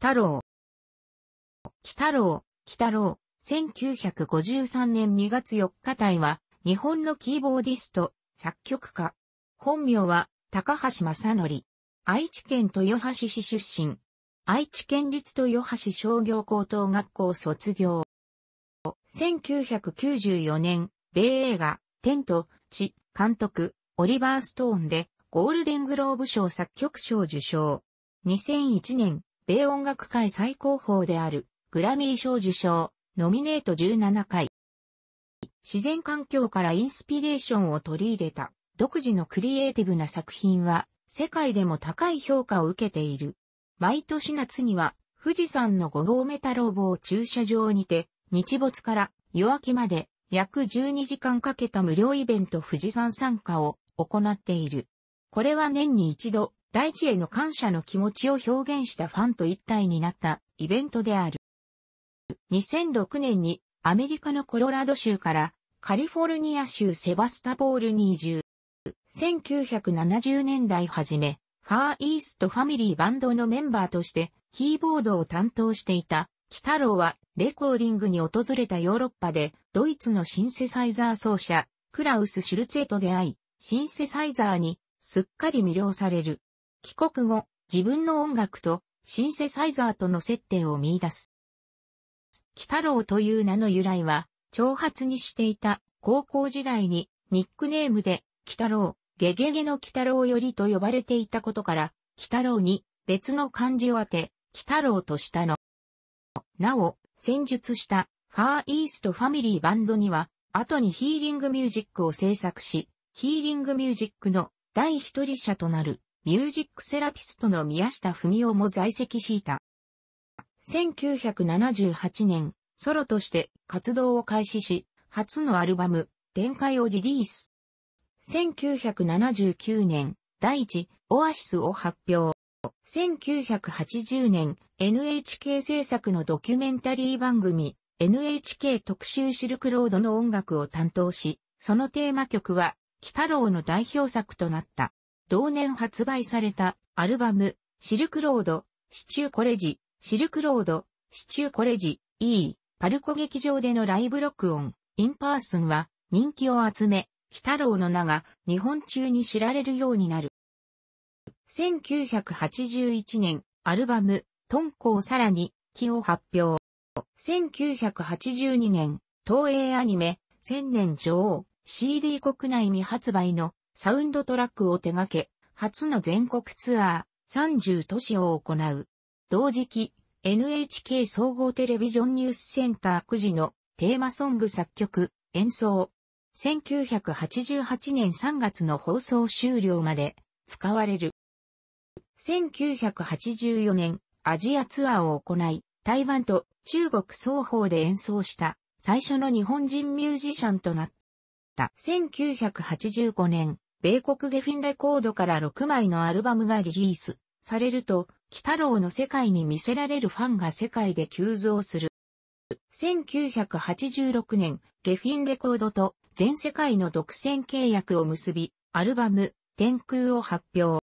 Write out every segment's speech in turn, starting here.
北郎。北郎、北郎、1953年2月4日体は、日本のキーボーディスト、作曲家。本名は、高橋正則。愛知県豊橋市出身。愛知県立豊橋商業高等学校卒業。1994年、米映画、天と地、監督、オリバー・ストーンで、ゴールデングローブ賞作曲賞受賞。2001年、米音楽界最高峰であるグラミー賞受賞、ノミネート17回。自然環境からインスピレーションを取り入れた独自のクリエイティブな作品は世界でも高い評価を受けている。毎年夏には富士山の5合目太郎坊駐車場にて日没から夜明けまで約12時間かけた無料イベント富士山参加を行っている。これは年に一度大地への感謝の気持ちを表現したファンと一体になったイベントである。2006年にアメリカのコロラド州からカリフォルニア州セバスタポールに移住。1970年代初め、ファーイーストファミリーバンドのメンバーとしてキーボードを担当していた、北郎はレコーディングに訪れたヨーロッパでドイツのシンセサイザー奏者クラウス・シュルツェと出会い、シンセサイザーにすっかり魅了される。帰国後、自分の音楽とシンセサイザーとの接点を見出す。北郎という名の由来は、長髪にしていた高校時代にニックネームで、北郎、ゲゲゲの北郎よりと呼ばれていたことから、北郎に別の漢字を当て、北郎としたの。なお、戦術したファーイーストファミリーバンドには、後にヒーリングミュージックを制作し、ヒーリングミュージックの第一人者となる。ミュージックセラピストの宮下文夫も在籍していた。1978年、ソロとして活動を開始し、初のアルバム、展開をリリース。1979年、第一、オアシスを発表。1980年、NHK 制作のドキュメンタリー番組、NHK 特集シルクロードの音楽を担当し、そのテーマ曲は、北郎の代表作となった。同年発売されたアルバム、シルクロード、シチューコレジ、シルクロード、シチューコレジ、E、パルコ劇場でのライブ録音、インパーソンは人気を集め、北郎の名が日本中に知られるようになる。1981年、アルバム、トンコをさらに、気を発表。1982年、東映アニメ、千年女王、CD 国内未発売のサウンドトラックを手掛け、初の全国ツアー30都市を行う。同時期、NHK 総合テレビジョンニュースセンター9時のテーマソング作曲、演奏。1988年3月の放送終了まで使われる。1984年、アジアツアーを行い、台湾と中国双方で演奏した最初の日本人ミュージシャンとなった。1985年、米国ゲフィンレコードから6枚のアルバムがリリースされると、北郎の世界に見せられるファンが世界で急増する。1986年、ゲフィンレコードと全世界の独占契約を結び、アルバム、天空を発表。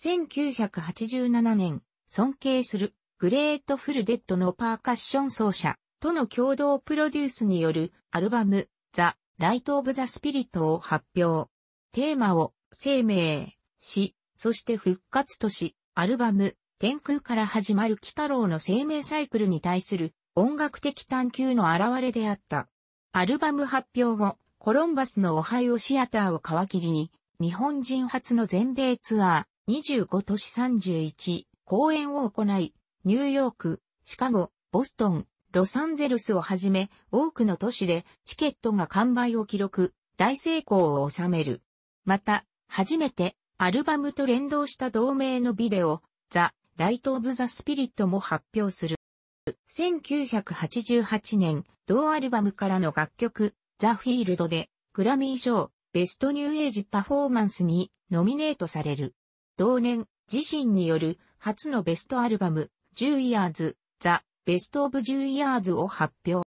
1987年、尊敬する、グレートフルデッドのパーカッション奏者との共同プロデュースによるアルバム、ザ・ライト・オブ・ザ・スピリットを発表。テーマを生命し、そして復活とし、アルバム、天空から始まる鬼太郎の生命サイクルに対する音楽的探求の現れであった。アルバム発表後、コロンバスのオハイオシアターを皮切りに、日本人初の全米ツアー25都市31公演を行い、ニューヨーク、シカゴ、ボストン、ロサンゼルスをはじめ多くの都市でチケットが完売を記録、大成功を収める。また、初めてアルバムと連動した同名のビデオ、ザ・ライト・オブ・ザ・スピリットも発表する。1988年、同アルバムからの楽曲、ザ・フィールドで、グラミー賞、ベストニューエイジパフォーマンスにノミネートされる。同年、自身による初のベストアルバム、10 Years、ザ・ベスト・オブ・10 Years を発表。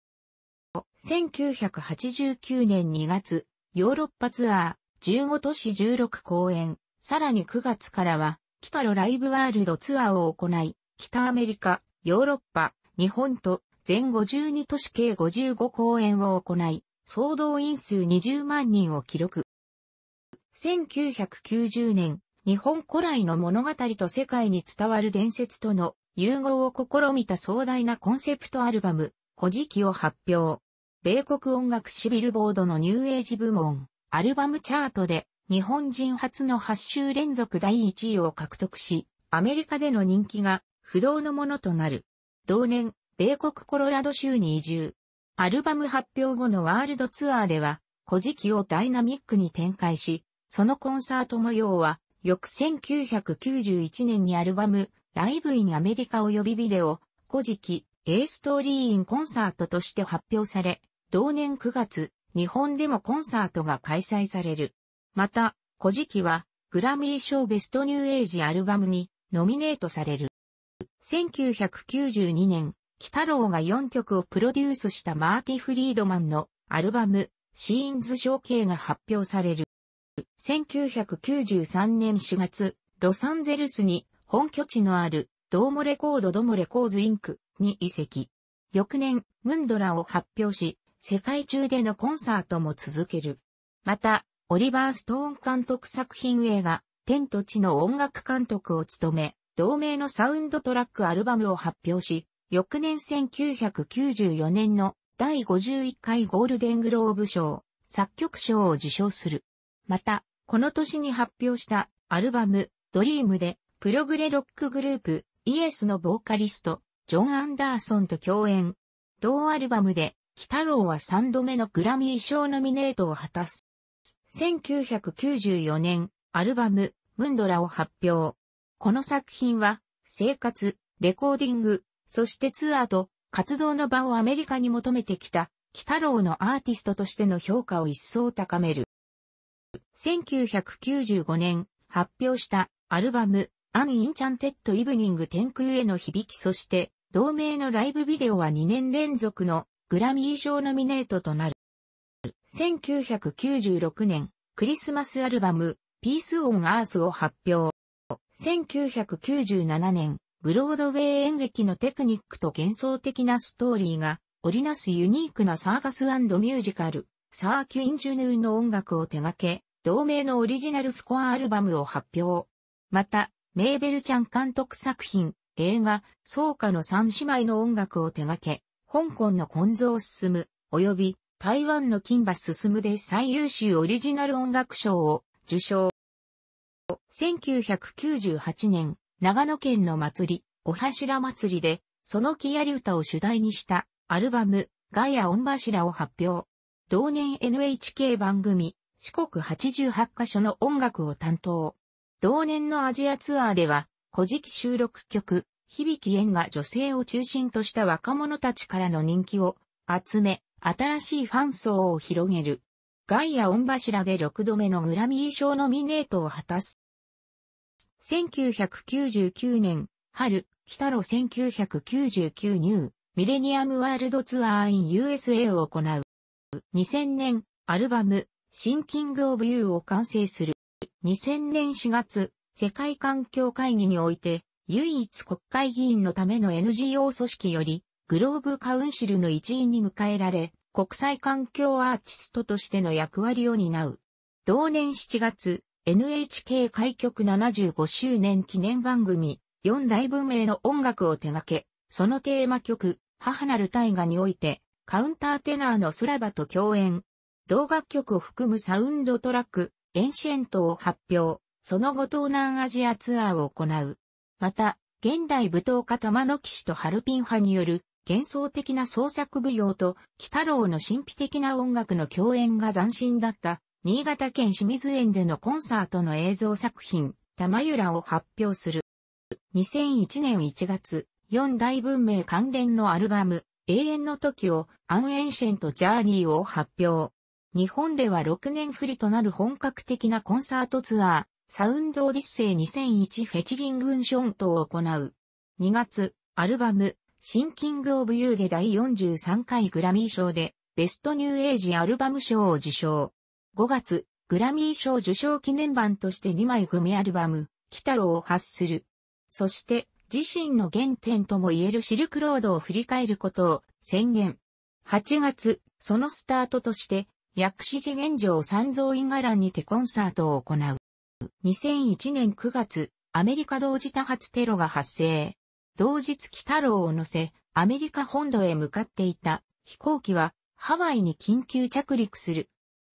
1989年2月、ヨーロッパツアー、15都市16公演、さらに9月からは、北ロライブワールドツアーを行い、北アメリカ、ヨーロッパ、日本と全52都市計55公演を行い、総動員数20万人を記録。1990年、日本古来の物語と世界に伝わる伝説との融合を試みた壮大なコンセプトアルバム、古事記を発表。米国音楽シビルボードのニューエイジ部門、アルバムチャートで日本人初の8週連続第1位を獲得し、アメリカでの人気が不動のものとなる。同年、米国コロラド州に移住。アルバム発表後のワールドツアーでは、古事記をダイナミックに展開し、そのコンサート模様は、翌1991年にアルバム、ライブインアメリカ及びビデオ、古事記、A ストーリーインコンサートとして発表され、同年9月、日本でもコンサートが開催される。また、古事記は、グラミー賞ベストニューエイジアルバムにノミネートされる。1992年、北郎が4曲をプロデュースしたマーティ・フリードマンのアルバム、シーンズ賞計が発表される。1993年4月、ロサンゼルスに本拠地のあるドーモレコードドモレコーズインクに移籍。翌年、ムンドラを発表し、世界中でのコンサートも続ける。また、オリバー・ストーン監督作品映画、天と地の音楽監督を務め、同名のサウンドトラックアルバムを発表し、翌年1994年の第51回ゴールデングローブ賞、作曲賞を受賞する。また、この年に発表したアルバム、ドリームで、プログレロックグループ、イエスのボーカリスト、ジョン・アンダーソンと共演。同アルバムで、北郎は3度目のグラミー賞ノミネートを果たす。1994年、アルバム、ムンドラを発表。この作品は、生活、レコーディング、そしてツアーと、活動の場をアメリカに求めてきた、北郎のアーティストとしての評価を一層高める。1995年、発表したアルバム、アン・インチャンテッド・イブニング・天空への響きそして、同名のライブビデオは2年連続のグラミー賞ノミネートとなる。1996年、クリスマスアルバム、ピース・オン・アースを発表。1997年、ブロードウェイ演劇のテクニックと幻想的なストーリーが織りなすユニークなサーカスミュージカル、サーキュ・インジュヌーの音楽を手掛け、同名のオリジナルスコアアルバムを発表。また、メーベルちゃん監督作品、映画、草加の三姉妹の音楽を手掛け、香港の金蔵進む、及び台湾の金馬進むで最優秀オリジナル音楽賞を受賞。1998年、長野県の祭り、お柱祭りで、その木やり歌を主題にしたアルバム、ガヤ音柱を発表。同年 NHK 番組、四国88カ所の音楽を担当。同年のアジアツアーでは、古事記収録曲、響き縁が女性を中心とした若者たちからの人気を集め、新しいファン層を広げる。ガイア音柱で6度目のグラミー賞ノミネートを果たす。1999年、春、北路1999ニュー、ミレニアムワールドツアーイン USA を行う。2000年、アルバム、シンキングオブユーを完成する。2000年4月、世界環境会議において、唯一国会議員のための NGO 組織より、グローブカウンシルの一員に迎えられ、国際環境アーティストとしての役割を担う。同年7月、NHK 開局75周年記念番組、4大文明の音楽を手掛け、そのテーマ曲、母なる大河において、カウンターテナーのスラバと共演。動画曲を含むサウンドトラック、エンシェントを発表、その後東南アジアツアーを行う。また、現代舞踏家玉の騎士とハルピン派による幻想的な創作舞踊と、北郎の神秘的な音楽の共演が斬新だった、新潟県清水園でのコンサートの映像作品、玉浦を発表する。2001年1月、四大文明関連のアルバム、永遠の時を、アンエンシェントジャーニーを発表。日本では6年振りとなる本格的なコンサートツアー、サウンドオディッセイ2001フェチリングンショントを行う。2月、アルバム、シンキングオブユーで第43回グラミー賞で、ベストニューエイジアルバム賞を受賞。5月、グラミー賞受賞記念版として2枚組アルバム、キタロを発する。そして、自身の原点とも言えるシルクロードを振り返ることを宣言。8月、そのスタートとして、薬師寺現状三蔵院伽藍にてコンサートを行う。2001年9月、アメリカ同時多発テロが発生。同日北郎を乗せ、アメリカ本土へ向かっていた飛行機はハワイに緊急着陸する。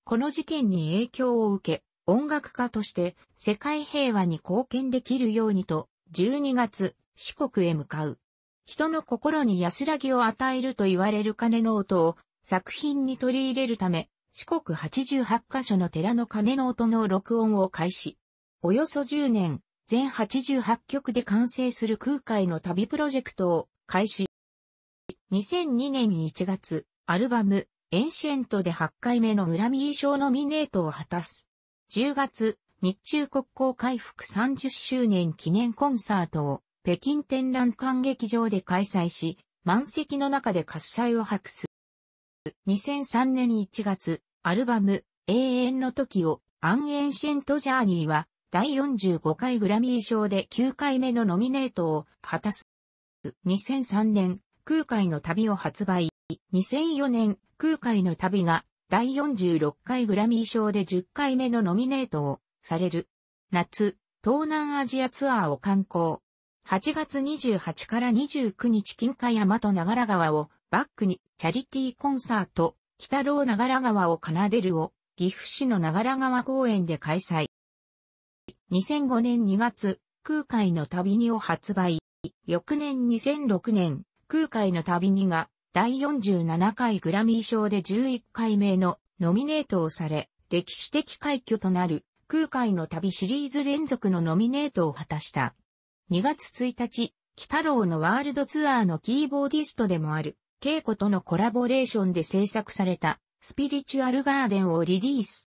この事件に影響を受け、音楽家として世界平和に貢献できるようにと、12月、四国へ向かう。人の心に安らぎを与えると言われる鐘の音を作品に取り入れるため、四国88カ所の寺の鐘の音の録音を開始。およそ10年、全88曲で完成する空海の旅プロジェクトを開始。2002年1月、アルバム、エンシェントで8回目の恨み衣装ノミネートを果たす。10月、日中国交回復30周年記念コンサートを北京展覧館劇場で開催し、満席の中で喝采を博す。2003年1月、アルバム、永遠の時を、アンエンシェントジャーニーは、第45回グラミー賞で9回目のノミネートを果たす。2003年、空海の旅を発売。2004年、空海の旅が第46回グラミー賞で10回目のノミネートをされる。夏、東南アジアツアーを観光。8月28から29日金華山と長良川をバックにチャリティーコンサート、北郎長良川を奏でるを、岐阜市の長良川公園で開催。2005年2月、空海の旅にを発売。翌年2006年、空海の旅にが、第47回グラミー賞で11回目のノミネートをされ、歴史的快挙となる空海の旅シリーズ連続のノミネートを果たした。2月1日、北郎のワールドツアーのキーボーディストでもある稽子とのコラボレーションで制作されたスピリチュアルガーデンをリリース。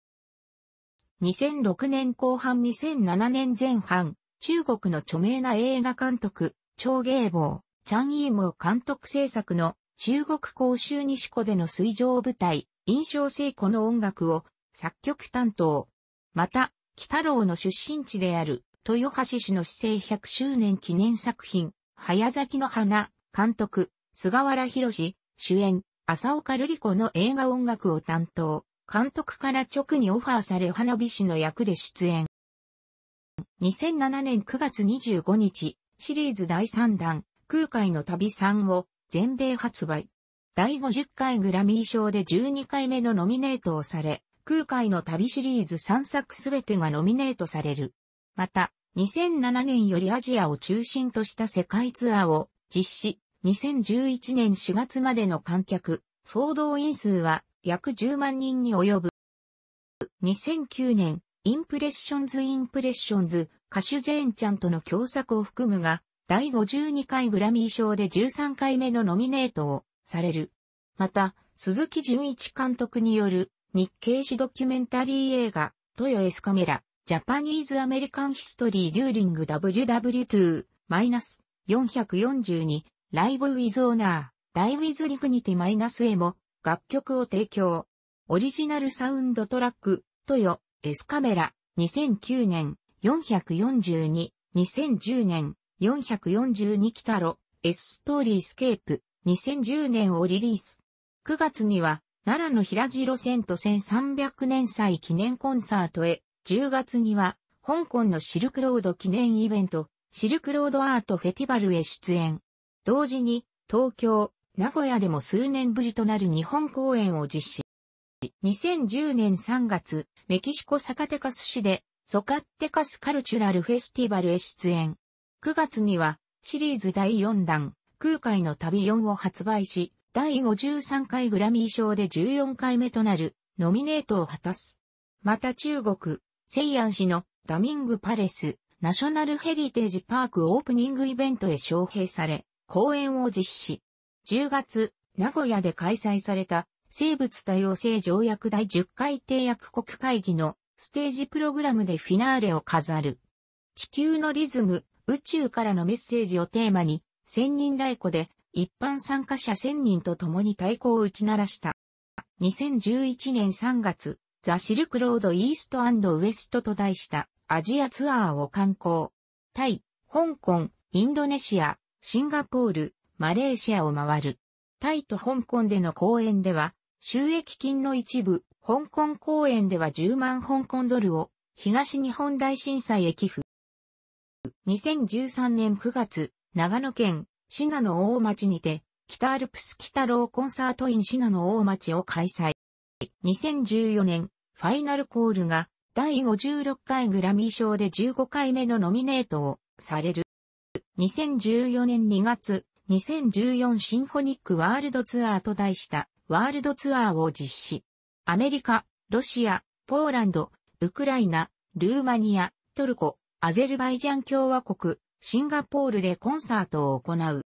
2006年後半2007年前半、中国の著名な映画監督、超芸坊、チャン・イーモ監督制作の中国公州西湖での水上舞台、印象聖子の音楽を作曲担当。また、北郎の出身地である豊橋市の市政100周年記念作品、早咲きの花、監督、菅原博主演、浅岡瑠璃子の映画音楽を担当、監督から直にオファーされ花火師の役で出演。2007年9月25日、シリーズ第3弾、空海の旅3を全米発売。第50回グラミー賞で12回目のノミネートをされ、空海の旅シリーズ3作すべてがノミネートされる。また、2007年よりアジアを中心とした世界ツアーを実施。2011年4月までの観客、総動員数は約10万人に及ぶ。2009年、インプレッションズ・インプレッションズ、歌手ジェーンちゃんとの共作を含むが、第52回グラミー賞で13回目のノミネートをされる。また、鈴木純一監督による日経史ドキュメンタリー映画、トヨエスカメラ、ジャパニーズ・アメリカン・ヒストリー・デューリング WW2-442 ライブウィズオーナー、ダイウィズリグニティマイナスへも楽曲を提供。オリジナルサウンドトラック、トヨ、エスカメラ、2009年、442、2010年、442キタロ、エスストーリースケープ、2010年をリリース。9月には、奈良の平城線と1300年祭記念コンサートへ、10月には、香港のシルクロード記念イベント、シルクロードアートフェティバルへ出演。同時に、東京、名古屋でも数年ぶりとなる日本公演を実施。2010年3月、メキシコサカテカス市で、ソカッテカスカルチュラルフェスティバルへ出演。9月には、シリーズ第4弾、空海の旅4を発売し、第53回グラミー賞で14回目となる、ノミネートを果たす。また中国、西安市のダミングパレス、ナショナルヘリテージパークオープニングイベントへ招聘され、講演を実施。10月、名古屋で開催された生物多様性条約第10回締約国会議のステージプログラムでフィナーレを飾る。地球のリズム、宇宙からのメッセージをテーマに、千人太鼓で一般参加者千人と共に太鼓を打ち鳴らした。2011年3月、ザ・シルクロード・イーストウエストと題したアジアツアーを観光。タイ、香港、インドネシア、シンガポール、マレーシアを回る。タイと香港での公演では、収益金の一部、香港公演では10万香港ドルを、東日本大震災へ寄付。2013年9月、長野県、シナの大町にて、北アルプス北郎コンサートインシナの大町を開催。2014年、ファイナルコールが、第56回グラミー賞で15回目のノミネートを、される。2014年2月、2014シンフォニックワールドツアーと題したワールドツアーを実施。アメリカ、ロシア、ポーランド、ウクライナ、ルーマニア、トルコ、アゼルバイジャン共和国、シンガポールでコンサートを行う。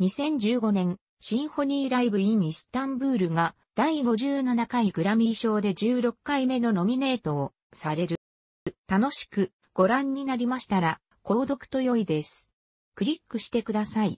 2015年、シンフォニーライブインイスタンブールが第57回グラミー賞で16回目のノミネートをされる。楽しくご覧になりましたら、購読と良いです。クリックしてください。